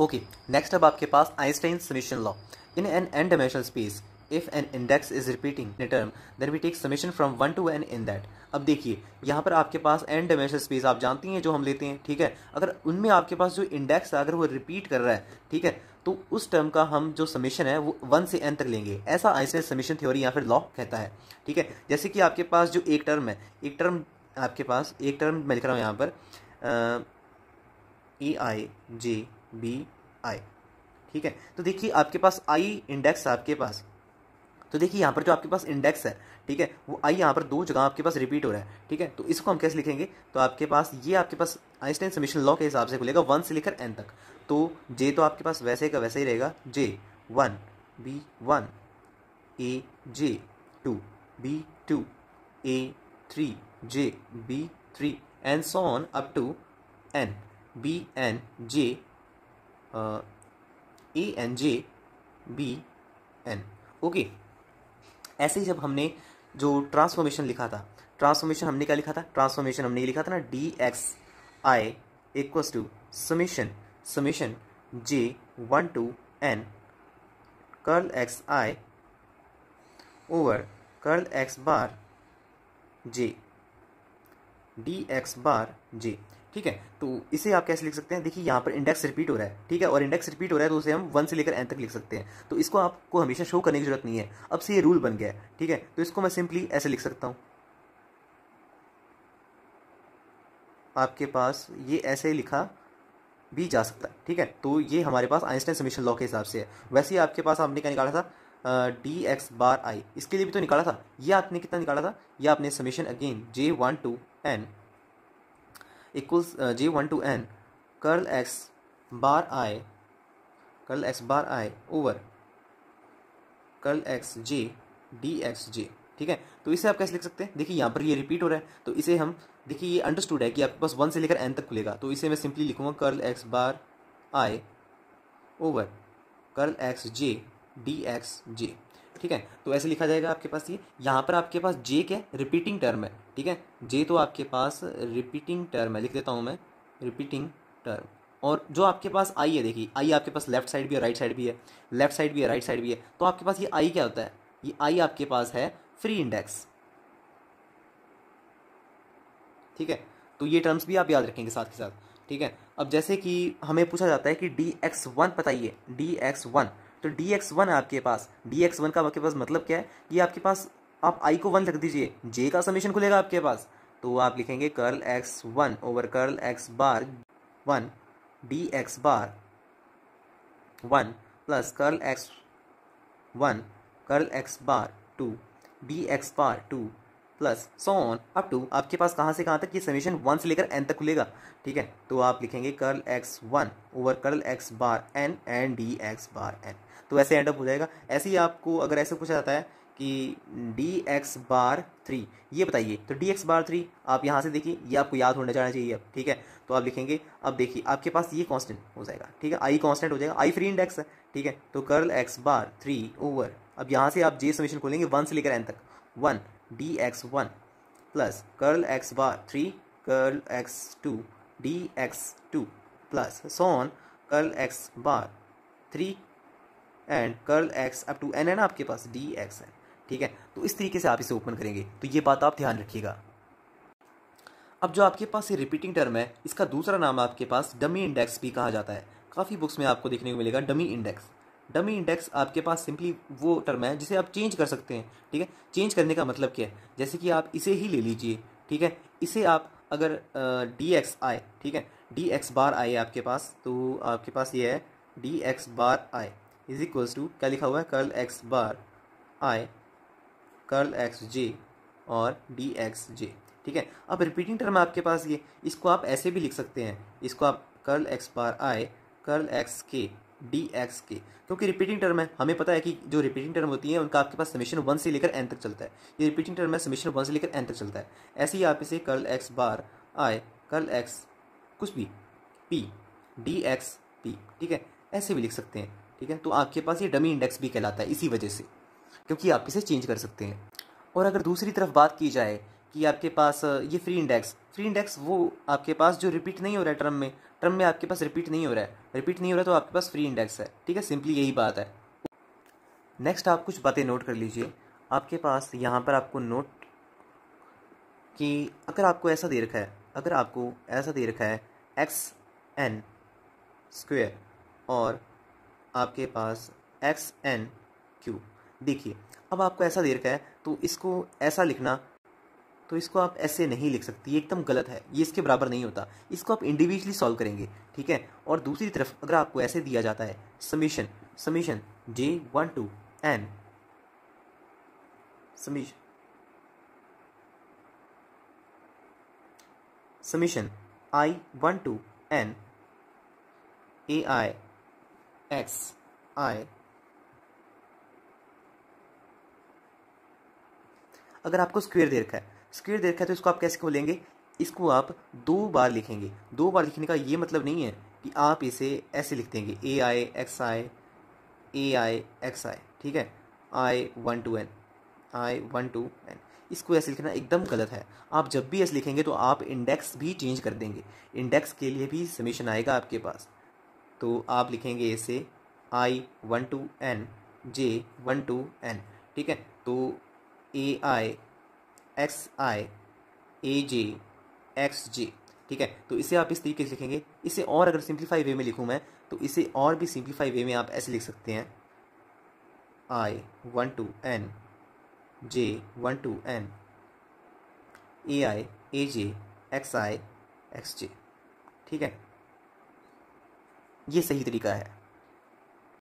okay next अब आपके पास Einstein summation law in N N dimensional space if N index is repeating in term then we take summation from one to N in that अब देखिए यहाँ पर आपके पास N dimensional space आप जानती हैं जो हम लेते हैं ठीक है अगर उनमें आपके पास जो इंडेक्स है अगर वो रिपीट कर रहा है ठीक है तो उस टर्म का हम जो समीशन है वो वन से एन तक लेंगे ऐसा आइंस्टाइन समीशन थ्योरी या फिर लॉ कहता है ठीक है जैसे कि आपके पास जो एक टर्म है एक टर्म आपके पास एक टर्म मैं लिख रहा हूँ यहाँ पर ए आई जे बी आई ठीक है तो देखिए आपके पास आई इंडेक्स आपके पास तो देखिए यहाँ पर जो आपके पास इंडेक्स है ठीक है वो आई यहाँ पर दो जगह आपके पास रिपीट हो रहा है ठीक है तो इसको हम कैसे लिखेंगे तो आपके पास ये आपके पास आइंस्टाइन समीशन लॉ के हिसाब से खुलेगा वन से लेकर एन तक तो जे तो आपके पास वैसे का वैसे ही रहेगा J one B one A J two B two A three J B three and so on up to N B N J A N J B N okay ऐसे ही जब हमने जो ट्रांसफॉर्मेशन लिखा था ट्रांसफॉर्मेशन हमने क्या लिखा था ट्रांसफॉर्मेशन हमने लिखा था ना D X I equals to summation summation J one to N curl X I over curl x bar J D x bar J ठीक है तो इसे आप कैसे लिख सकते हैं देखिए यहाँ पर इंडेक्स रिपीट हो रहा है ठीक है और इंडेक्स रिपीट हो रहा है तो उसे हम वन से लेकर एन तक लिख सकते हैं तो इसको आपको हमेशा शो करने की जरूरत नहीं है अब से ये रूल बन गया है ठीक है तो इसको मैं सिंपली ऐसे लिख सकता हूँ आपके पास ये ऐसे लिखा भी जा सकता है ठीक है तो ये हमारे पास आइंस्टाइन समीशन लॉ के हिसाब से है वैसे ही आपके पास आपने क्या निकाला था डी एक्स बार आई इसके लिए भी तो निकाला था ये आपने कितना निकाला था ये आपने summation again J one to N equals G one to N curl x bar I curl x bar I over curl x J D x जे ठीक है तो इसे आप कैसे लिख सकते हैं देखिए यहाँ पर ये रिपीट हो रहा है तो इसे हम देखिए ये अंडरस्टूड है कि आपके पास वन से लेकर एन तक खुलेगा तो इसे मैं सिंपली लिखूंगा कर्ल एक्स बार आई ओवर कर्ल एक्स जे डी एक्स जे ठीक है तो ऐसे लिखा जाएगा आपके पास ये यहाँ पर आपके पास जे क्या रिपीटिंग टर्म है ठीक है जे तो आपके पास रिपीटिंग टर्म है लिख देता हूँ मैं रिपीटिंग टर्म और जो आपके पास आई है देखिए आई आपके पास लेफ्ट साइड भी है राइट साइड भी है लेफ्ट साइड भी है राइट साइड भी है तो आपके पास ये आई क्या होता है ये आई आपके पास है फ्री इंडेक्स ठीक है तो ये टर्म्स भी आप याद रखेंगे साथ के साथ ठीक है अब जैसे कि हमें पूछा जाता है कि डी एक्स वन बताइए डी एक्स वन तो डी एक्स वन आपके पास डी एक्स वन का आपके पास मतलब क्या है ये आपके पास आप आई को वन रख दीजिए जे का समीशन खुलेगा आपके पास तो आप लिखेंगे curl x one over curl x bar one d x bar one plus curl x one curl x bar two d x bar two plus on up to आपके पास कहाँ से कहाँ तक ये समीशन वन से लेकर एन तक खुलेगा ठीक है तो आप लिखेंगे curl x one over curl x bar n and d x bar n तो ऐसे एंड अप हो जाएगा ऐसे ही आपको अगर ऐसे पूछा जाता है कि डी एक्स बार थ्री ये बताइए तो डी एक्स बार थ्री आप यहाँ से देखिए ये आपको याद होने जाना चाहिए अब ठीक है तो आप लिखेंगे अब देखिए आपके पास ये कांस्टेंट हो जाएगा ठीक है आई कांस्टेंट हो जाएगा आई फ्री इंडेक्स है ठीक है तो curl x bar three over अब यहाँ से आप जे समीशन खोलेंगे वन से लेकर एन तक one d x one plus curl x bar three curl x two d x two plus so on curl x bar three and curl x up to n है ना आपके पास डी एक्स है ठीक है तो इस तरीके से आप इसे ओपन करेंगे तो ये बात आप ध्यान रखिएगा अब जो आपके पास ये रिपीटिंग टर्म है इसका दूसरा नाम आपके पास डमी इंडेक्स भी कहा जाता है काफ़ी बुक्स में आपको देखने को मिलेगा डमी इंडेक्स डमी इंडेक्स आपके पास सिंपली वो टर्म है जिसे आप चेंज कर सकते हैं ठीक है चेंज करने का मतलब क्या है जैसे कि आप इसे ही ले लीजिए ठीक है इसे आप अगर डी एक्स आए ठीक है डी एक्स बार आए आपके पास तो आपके पास ये है डी एक्स बार आए इज इक्वल्स टू क्या लिखा हुआ है कर्ल एक्स बार आए कर्ल एक्स जे और डी एक्स जे ठीक है अब रिपीटिंग टर्म आपके पास ये इसको आप ऐसे भी लिख सकते हैं इसको आप कर्ल एक्स बार आई curl x k d x k क्योंकि रिपीटिंग टर्म है हमें पता है कि जो रिपीटिंग टर्म होती है उनका आपके पास समीशन वन से लेकर एन तक चलता है ये रिपीटिंग टर्म है समीशन वन से लेकर एन तक चलता है ऐसे ही आप इसे कर्ल एक्स बार आई कर्ल एक्स कुछ भी पी डी एक्स पी ठीक है ऐसे भी लिख सकते हैं ठीक है तो आपके पास ये डमी इंडेक्स भी कहलाता है इसी वजह से क्योंकि आप इसे चेंज कर सकते हैं और अगर दूसरी तरफ बात की जाए कि आपके पास ये फ्री इंडेक्स फ्री इंडेक्स वो आपके पास जो रिपीट नहीं हो रहा है ट्रम में ट्रम में आपके पास रिपीट नहीं हो रहा है रिपीट नहीं हो रहा तो आपके पास फ्री इंडेक्स है ठीक है सिंपली यही बात है नेक्स्ट आप कुछ बातें नोट कर लीजिए आपके पास यहाँ पर आपको नोट कि अगर आपको ऐसा दे रखा है अगर आपको ऐसा दे रखा है एक्स एन स्क्वेयर और आपके पास एक्स एन क्यू देखिए अब आपको ऐसा दे रखा है तो इसको ऐसा लिखना तो इसको आप ऐसे नहीं लिख सकती ये एकदम गलत है ये इसके बराबर नहीं होता इसको आप इंडिविजुअली सॉल्व करेंगे ठीक है और दूसरी तरफ अगर आपको ऐसे दिया जाता है summation summation j one to n summation summation i one to n a i x i अगर आपको स्क्वेयर दे रखा है स्क्वेयर दे रखा है तो इसको आप कैसे खोलेंगे इसको आप दो बार लिखेंगे दो बार लिखने का ये मतलब नहीं है कि आप इसे ऐसे लिख देंगे ए i x I A i x i ठीक है i one to n i one to n इसको ऐसे लिखना एकदम गलत है आप जब भी ऐसे लिखेंगे तो आप इंडेक्स भी चेंज कर देंगे इंडेक्स के लिए भी समीशन आएगा आपके पास तो आप लिखेंगे इसे i one to n j one to n ठीक है तो ए i x I a j x जे ठीक है तो इसे आप इस तरीके से लिखेंगे इसे और अगर सिंप्लीफाई वे में लिखूँ मैं तो इसे और भी सिंप्लीफाई वे में आप ऐसे लिख सकते हैं i one to n j one to n a i a j x i x जे ठीक है ये सही तरीका है